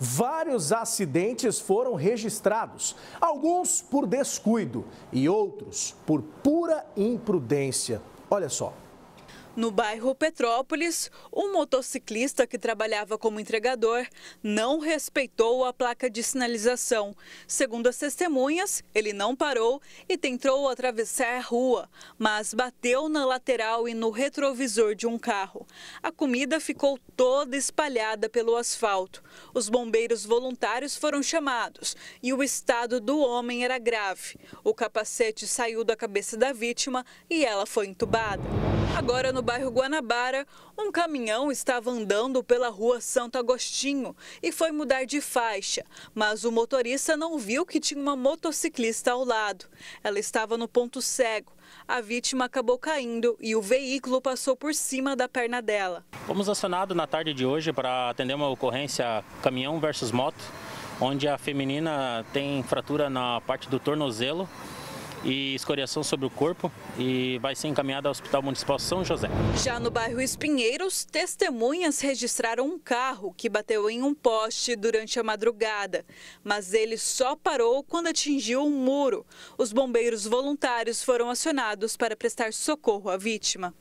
Vários acidentes foram registrados, alguns por descuido e outros por pura imprudência. Olha só. No bairro Petrópolis, um motociclista que trabalhava como entregador não respeitou a placa de sinalização. Segundo as testemunhas, ele não parou e tentou atravessar a rua, mas bateu na lateral e no retrovisor de um carro. A comida ficou toda espalhada pelo asfalto. Os bombeiros voluntários foram chamados e o estado do homem era grave. O capacete saiu da cabeça da vítima e ela foi entubada. Agora, no bairro Guanabara, um caminhão estava andando pela rua Santo Agostinho e foi mudar de faixa, mas o motorista não viu que tinha uma motociclista ao lado. Ela estava no ponto cego. A vítima acabou caindo e o veículo passou por cima da perna dela. Fomos acionados na tarde de hoje para atender uma ocorrência caminhão versus moto, onde a feminina tem fratura na parte do tornozelo e escoriação sobre o corpo e vai ser encaminhada ao Hospital Municipal São José. Já no bairro Espinheiros, testemunhas registraram um carro que bateu em um poste durante a madrugada, mas ele só parou quando atingiu um muro. Os bombeiros voluntários foram acionados para prestar socorro à vítima.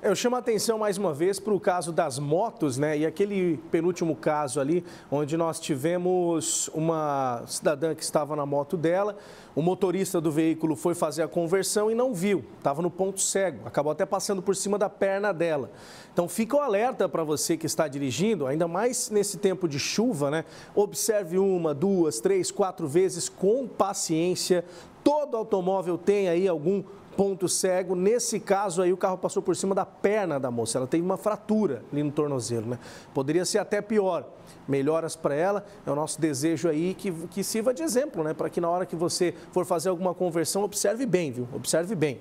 Eu chamo a atenção mais uma vez para o caso das motos, né? E aquele penúltimo caso ali, onde nós tivemos uma cidadã que estava na moto dela, o motorista do veículo foi fazer a conversão e não viu, estava no ponto cego, acabou até passando por cima da perna dela. Então fica o alerta para você que está dirigindo, ainda mais nesse tempo de chuva, né? Observe uma, duas, três, quatro vezes com paciência. Todo automóvel tem aí algum ponto cego. Nesse caso aí, o carro passou por cima da perna da moça. Ela teve uma fratura ali no tornozelo, né? Poderia ser até pior. Melhoras para ela. É o nosso desejo aí que, que sirva de exemplo, né? Para que na hora que você for fazer alguma conversão, observe bem, viu? Observe bem.